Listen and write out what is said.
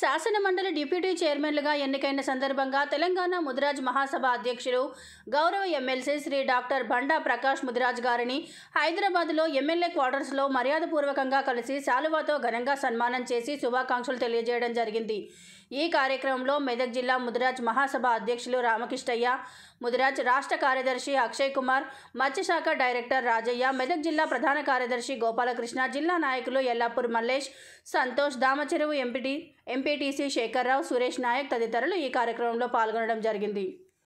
శాసనమండలి డిప్యూటీ చైర్మన్లుగా ఎన్నికైన సందర్భంగా తెలంగాణ ముదిరాజ్ మహాసభ అధ్యక్షులు గౌరవ ఎమ్మెల్సీ శ్రీ డాక్టర్ బండా ప్రకాష్ ముదిరాజ్ గారిని హైదరాబాద్లో ఎమ్మెల్యే క్వార్టర్స్లో మర్యాదపూర్వకంగా కలిసి శాలువాతో ఘనంగా సన్మానం చేసి శుభాకాంక్షలు తెలియజేయడం జరిగింది ఈ కార్యక్రమంలో మెదక్ జిల్లా ముదిరాజ్ మహాసభ అధ్యక్షులు రామకృష్ణయ్య ముదిరాజ్ రాష్ట్ర కార్యదర్శి అక్షయ్ కుమార్ మత్స్యశాఖ డైరెక్టర్ రాజయ్య మెదక్ జిల్లా ప్రధాన కార్యదర్శి గోపాలకృష్ణ జిల్లా నాయకులు ఎల్లాపూర్ మల్లేష్ సంతోష్ దామచెరువు ఎంపీటీ ఎంపీటీసీ శేఖర్రావు సురేష్ నాయక్ తదితరులు ఈ కార్యక్రమంలో పాల్గొనడం జరిగింది